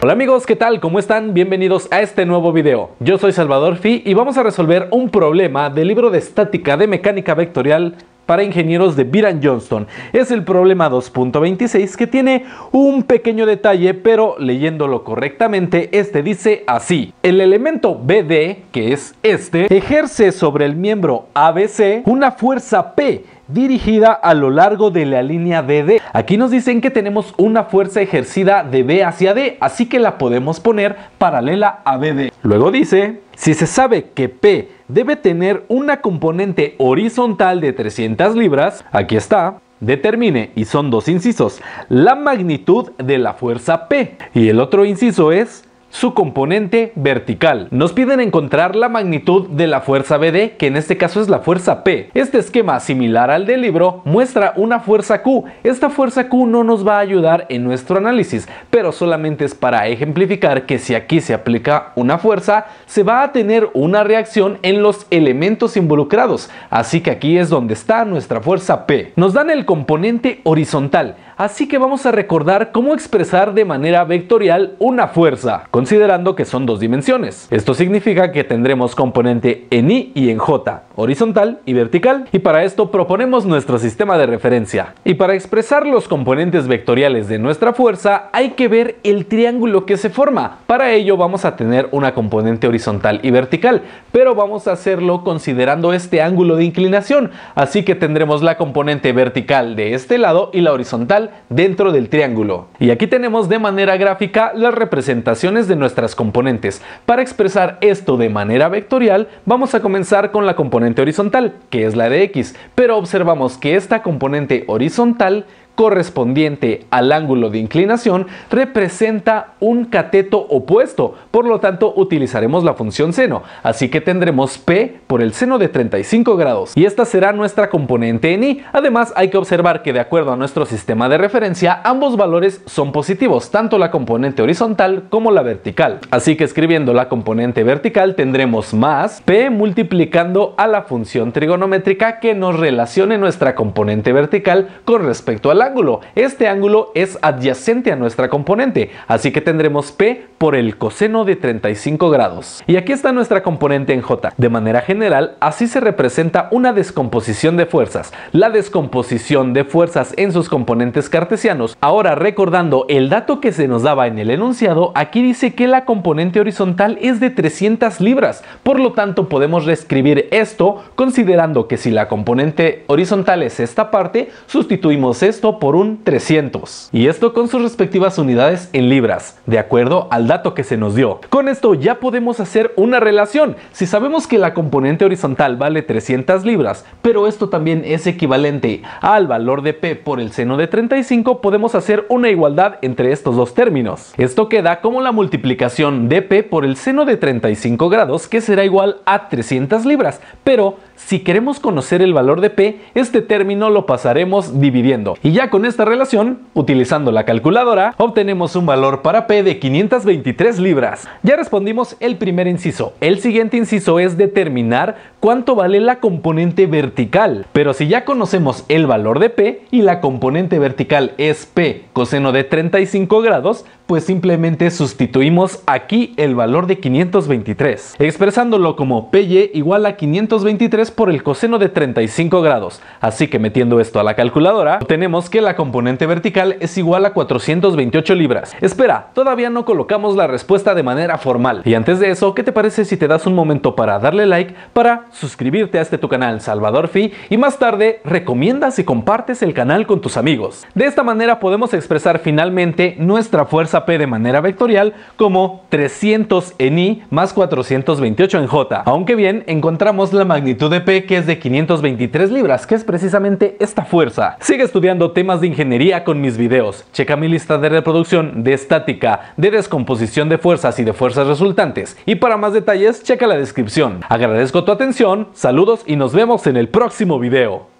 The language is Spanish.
Hola amigos, ¿qué tal? ¿Cómo están? Bienvenidos a este nuevo video. Yo soy Salvador Fi y vamos a resolver un problema del libro de estática de mecánica vectorial para ingenieros de Biran Johnston. Es el problema 2.26 que tiene un pequeño detalle, pero leyéndolo correctamente, este dice así. El elemento BD, que es este, ejerce sobre el miembro ABC una fuerza P dirigida a lo largo de la línea DD Aquí nos dicen que tenemos una fuerza ejercida de B hacia D, así que la podemos poner paralela a BD. Luego dice, si se sabe que P debe tener una componente horizontal de 300 libras, aquí está, determine, y son dos incisos, la magnitud de la fuerza P. Y el otro inciso es, su componente vertical. Nos piden encontrar la magnitud de la fuerza BD, que en este caso es la fuerza P. Este esquema, similar al del libro, muestra una fuerza Q. Esta fuerza Q no nos va a ayudar en nuestro análisis, pero solamente es para ejemplificar que si aquí se aplica una fuerza, se va a tener una reacción en los elementos involucrados. Así que aquí es donde está nuestra fuerza P. Nos dan el componente horizontal así que vamos a recordar cómo expresar de manera vectorial una fuerza, considerando que son dos dimensiones. Esto significa que tendremos componente en I y en J, horizontal y vertical, y para esto proponemos nuestro sistema de referencia. Y para expresar los componentes vectoriales de nuestra fuerza, hay que ver el triángulo que se forma. Para ello vamos a tener una componente horizontal y vertical, pero vamos a hacerlo considerando este ángulo de inclinación, así que tendremos la componente vertical de este lado y la horizontal dentro del triángulo. Y aquí tenemos de manera gráfica las representaciones de nuestras componentes. Para expresar esto de manera vectorial, vamos a comenzar con la componente horizontal, que es la de x, pero observamos que esta componente horizontal correspondiente al ángulo de inclinación representa un cateto opuesto, por lo tanto utilizaremos la función seno, así que tendremos P por el seno de 35 grados y esta será nuestra componente en I. Además hay que observar que de acuerdo a nuestro sistema de referencia ambos valores son positivos, tanto la componente horizontal como la vertical. Así que escribiendo la componente vertical tendremos más P multiplicando a la función trigonométrica que nos relacione nuestra componente vertical con respecto al la este ángulo es adyacente a nuestra componente, así que tendremos P por el coseno de 35 grados. Y aquí está nuestra componente en J. De manera general, así se representa una descomposición de fuerzas. La descomposición de fuerzas en sus componentes cartesianos. Ahora recordando el dato que se nos daba en el enunciado, aquí dice que la componente horizontal es de 300 libras, por lo tanto podemos reescribir esto considerando que si la componente horizontal es esta parte, sustituimos esto por un 300. Y esto con sus respectivas unidades en libras, de acuerdo al dato que se nos dio. Con esto ya podemos hacer una relación. Si sabemos que la componente horizontal vale 300 libras, pero esto también es equivalente al valor de P por el seno de 35, podemos hacer una igualdad entre estos dos términos. Esto queda como la multiplicación de P por el seno de 35 grados, que será igual a 300 libras, pero si queremos conocer el valor de P, este término lo pasaremos dividiendo. Y ya con esta relación, utilizando la calculadora, obtenemos un valor para P de 523 libras. Ya respondimos el primer inciso. El siguiente inciso es determinar cuánto vale la componente vertical. Pero si ya conocemos el valor de P y la componente vertical es P coseno de 35 grados, pues simplemente sustituimos aquí el valor de 523, expresándolo como PY igual a 523 por el coseno de 35 grados. Así que metiendo esto a la calculadora, tenemos que la componente vertical es igual a 428 libras. Espera, todavía no colocamos la respuesta de manera formal. Y antes de eso, ¿qué te parece si te das un momento para darle like, para suscribirte a este tu canal Salvador Fi y más tarde recomiendas y compartes el canal con tus amigos? De esta manera podemos expresar finalmente nuestra fuerza P de manera vectorial como 300 en I más 428 en J. Aunque bien, encontramos la magnitud de P que es de 523 libras, que es precisamente esta fuerza. Sigue estudiando temas de ingeniería con mis videos. Checa mi lista de reproducción de estática, de descomposición de fuerzas y de fuerzas resultantes. Y para más detalles, checa la descripción. Agradezco tu atención, saludos y nos vemos en el próximo video.